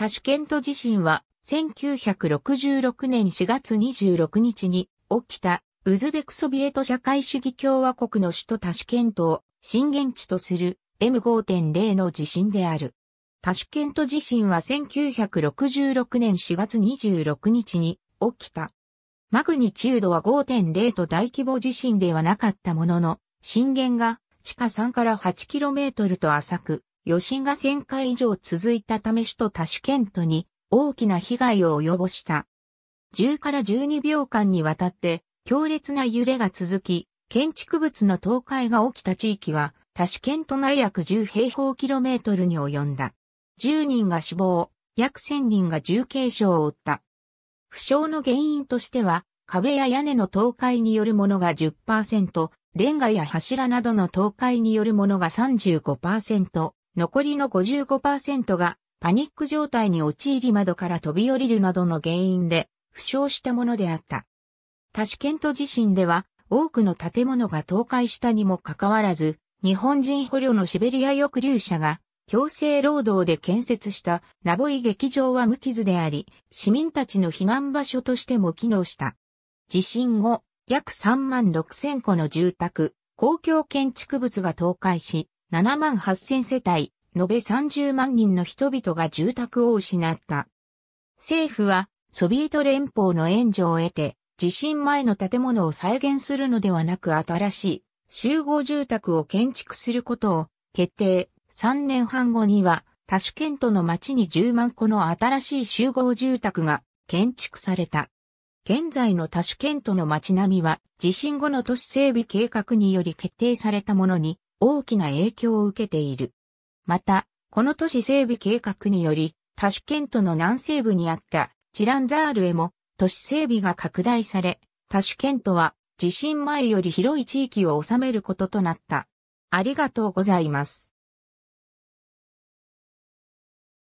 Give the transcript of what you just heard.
タシュケント地震は1966年4月26日に起きたウズベクソビエト社会主義共和国の首都タシュケントを震源地とする M5.0 の地震である。タシュケント地震は1966年4月26日に起きた。マグニチュードは5.0と大規模地震ではなかったものの、震源が地下3から 8km と浅く、余震が1000回以上続いたため首都タシュケントに大きな被害を及ぼした。10から12秒間にわたって強烈な揺れが続き、建築物の倒壊が起きた地域はタシュケント内約10平方キロメートルに及んだ。10人が死亡、約1000人が重軽傷を負った。負傷の原因としては、壁や屋根の倒壊によるものが10%、レンガや柱などの倒壊によるものが35%、残りの55%がパニック状態に陥り窓から飛び降りるなどの原因で負傷したものであった。タシケント地震では多くの建物が倒壊したにもかかわらず、日本人捕虜のシベリア抑留者が強制労働で建設したナボイ劇場は無傷であり、市民たちの避難場所としても機能した。地震後、約3万6千個の住宅、公共建築物が倒壊し、7万8000世帯、延べ30万人の人々が住宅を失った。政府は、ソビエト連邦の援助を得て、地震前の建物を再現するのではなく新しい集合住宅を建築することを決定。3年半後には、タシュケントの町に10万個の新しい集合住宅が建築された。現在のタシュケントの町並みは地震後の都市整備計画により決定されたものに大きな影響を受けている。また、この都市整備計画により、タシュケントの南西部にあったチランザールへも都市整備が拡大され、タシュケントは地震前より広い地域を治めることとなった。ありがとうございます。